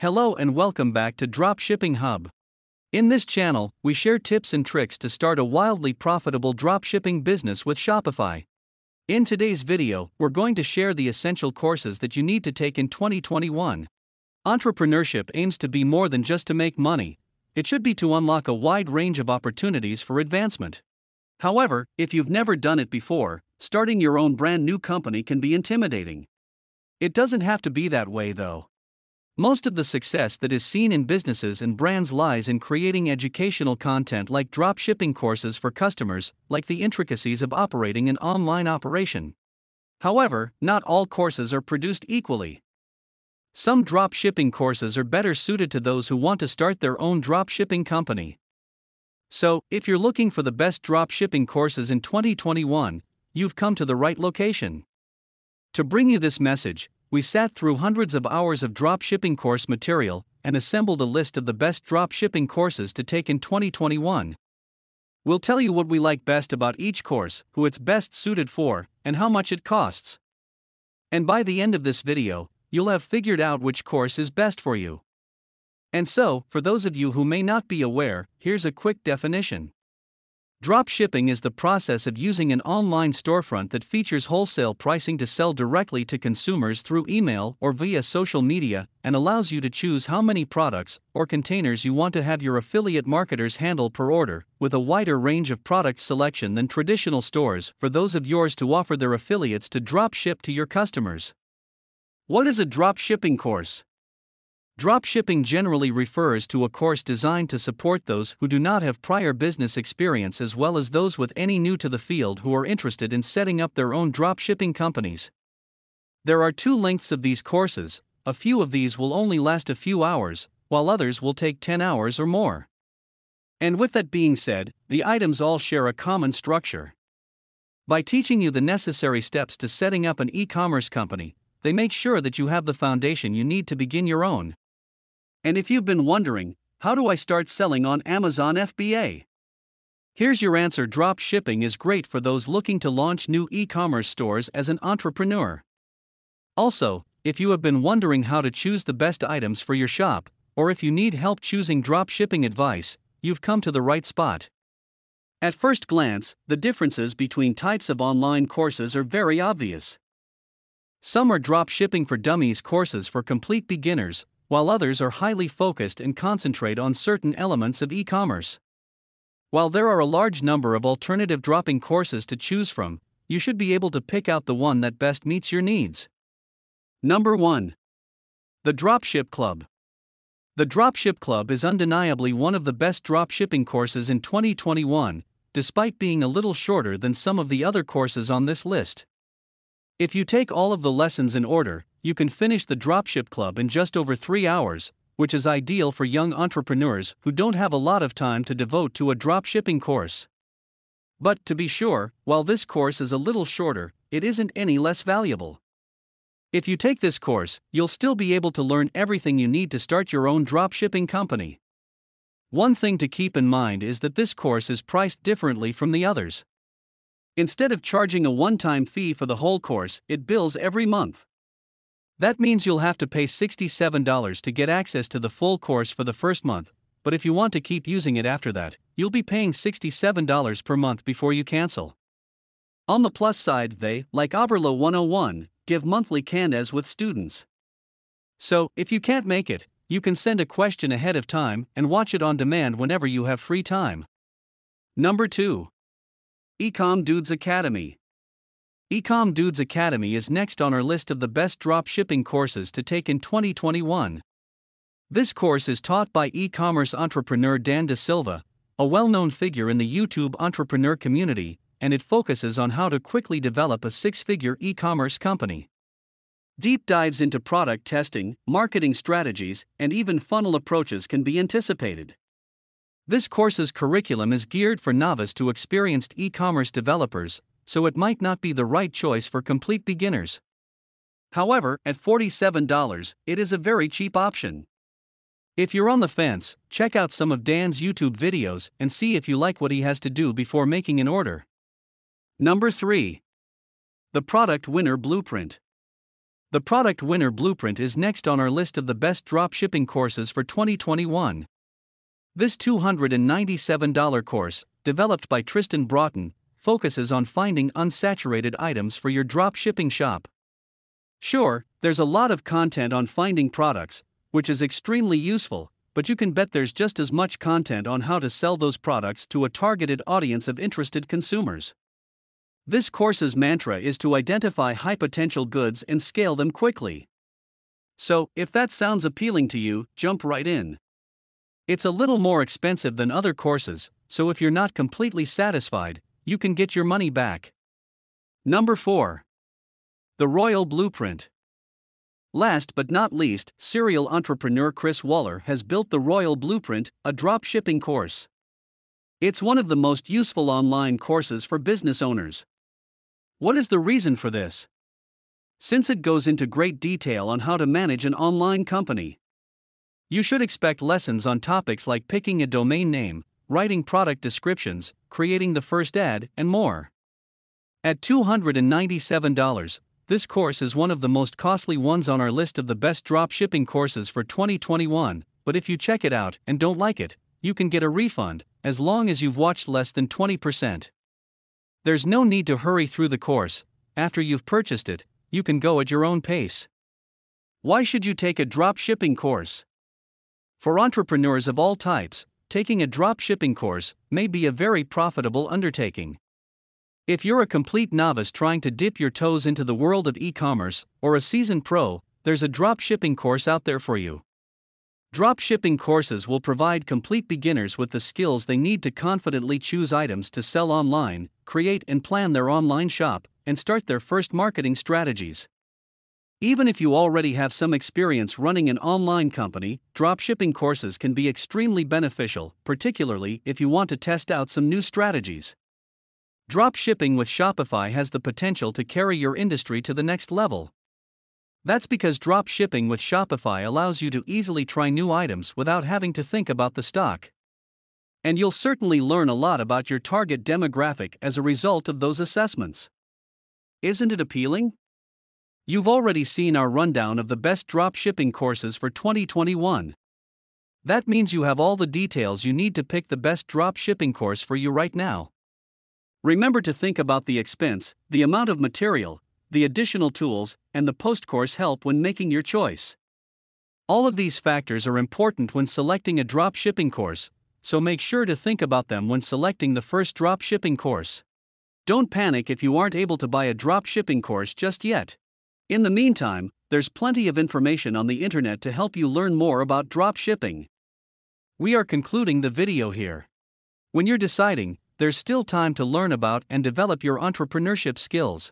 Hello and welcome back to Dropshipping Hub. In this channel, we share tips and tricks to start a wildly profitable dropshipping business with Shopify. In today's video, we're going to share the essential courses that you need to take in 2021. Entrepreneurship aims to be more than just to make money, it should be to unlock a wide range of opportunities for advancement. However, if you've never done it before, starting your own brand new company can be intimidating. It doesn't have to be that way though. Most of the success that is seen in businesses and brands lies in creating educational content like drop shipping courses for customers, like the intricacies of operating an online operation. However, not all courses are produced equally. Some drop shipping courses are better suited to those who want to start their own drop shipping company. So, if you're looking for the best drop shipping courses in 2021, you've come to the right location. To bring you this message, we sat through hundreds of hours of drop shipping course material and assembled a list of the best drop shipping courses to take in 2021. We'll tell you what we like best about each course, who it's best suited for, and how much it costs. And by the end of this video, you'll have figured out which course is best for you. And so, for those of you who may not be aware, here's a quick definition. Dropshipping is the process of using an online storefront that features wholesale pricing to sell directly to consumers through email or via social media and allows you to choose how many products or containers you want to have your affiliate marketers handle per order, with a wider range of product selection than traditional stores for those of yours to offer their affiliates to dropship to your customers. What is a dropshipping course? Dropshipping generally refers to a course designed to support those who do not have prior business experience as well as those with any new to the field who are interested in setting up their own dropshipping companies. There are two lengths of these courses, a few of these will only last a few hours, while others will take 10 hours or more. And with that being said, the items all share a common structure. By teaching you the necessary steps to setting up an e commerce company, they make sure that you have the foundation you need to begin your own. And if you've been wondering, how do I start selling on Amazon FBA? Here's your answer drop shipping is great for those looking to launch new e commerce stores as an entrepreneur. Also, if you have been wondering how to choose the best items for your shop, or if you need help choosing drop shipping advice, you've come to the right spot. At first glance, the differences between types of online courses are very obvious. Some are drop shipping for dummies courses for complete beginners, while others are highly focused and concentrate on certain elements of e commerce. While there are a large number of alternative dropping courses to choose from, you should be able to pick out the one that best meets your needs. Number 1. The Dropship Club. The Dropship Club is undeniably one of the best dropshipping courses in 2021, despite being a little shorter than some of the other courses on this list. If you take all of the lessons in order, you can finish the Dropship Club in just over three hours, which is ideal for young entrepreneurs who don't have a lot of time to devote to a dropshipping course. But to be sure, while this course is a little shorter, it isn't any less valuable. If you take this course, you'll still be able to learn everything you need to start your own dropshipping company. One thing to keep in mind is that this course is priced differently from the others. Instead of charging a one time fee for the whole course, it bills every month. That means you'll have to pay $67 to get access to the full course for the first month, but if you want to keep using it after that, you'll be paying $67 per month before you cancel. On the plus side, they, like Oberlo 101, give monthly candas with students. So, if you can't make it, you can send a question ahead of time and watch it on demand whenever you have free time. Number 2. Ecom Dudes Academy. Ecom Dudes Academy is next on our list of the best drop shipping courses to take in 2021. This course is taught by e commerce entrepreneur Dan De Silva, a well known figure in the YouTube entrepreneur community, and it focuses on how to quickly develop a six figure e commerce company. Deep dives into product testing, marketing strategies, and even funnel approaches can be anticipated. This course's curriculum is geared for novice to experienced e commerce developers, so it might not be the right choice for complete beginners. However, at $47, it is a very cheap option. If you're on the fence, check out some of Dan's YouTube videos and see if you like what he has to do before making an order. Number 3. The Product Winner Blueprint. The Product Winner Blueprint is next on our list of the best dropshipping courses for 2021. This $297 course, developed by Tristan Broughton, focuses on finding unsaturated items for your drop shipping shop. Sure, there's a lot of content on finding products, which is extremely useful, but you can bet there's just as much content on how to sell those products to a targeted audience of interested consumers. This course's mantra is to identify high potential goods and scale them quickly. So, if that sounds appealing to you, jump right in. It's a little more expensive than other courses, so if you're not completely satisfied, you can get your money back. Number 4. The Royal Blueprint. Last but not least, serial entrepreneur Chris Waller has built the Royal Blueprint, a dropshipping course. It's one of the most useful online courses for business owners. What is the reason for this? Since it goes into great detail on how to manage an online company. You should expect lessons on topics like picking a domain name, writing product descriptions, creating the first ad, and more. At $297, this course is one of the most costly ones on our list of the best drop shipping courses for 2021, but if you check it out and don't like it, you can get a refund, as long as you've watched less than 20%. There's no need to hurry through the course, after you've purchased it, you can go at your own pace. Why should you take a drop shipping course? For entrepreneurs of all types, taking a drop shipping course may be a very profitable undertaking. If you're a complete novice trying to dip your toes into the world of e commerce, or a seasoned pro, there's a drop shipping course out there for you. Drop shipping courses will provide complete beginners with the skills they need to confidently choose items to sell online, create and plan their online shop, and start their first marketing strategies. Even if you already have some experience running an online company, dropshipping courses can be extremely beneficial, particularly if you want to test out some new strategies. Dropshipping with Shopify has the potential to carry your industry to the next level. That's because dropshipping with Shopify allows you to easily try new items without having to think about the stock. And you'll certainly learn a lot about your target demographic as a result of those assessments. Isn't it appealing? You've already seen our rundown of the best drop shipping courses for 2021. That means you have all the details you need to pick the best drop shipping course for you right now. Remember to think about the expense, the amount of material, the additional tools, and the post course help when making your choice. All of these factors are important when selecting a drop shipping course, so make sure to think about them when selecting the first drop shipping course. Don't panic if you aren't able to buy a drop shipping course just yet. In the meantime, there's plenty of information on the internet to help you learn more about dropshipping. We are concluding the video here. When you're deciding, there's still time to learn about and develop your entrepreneurship skills.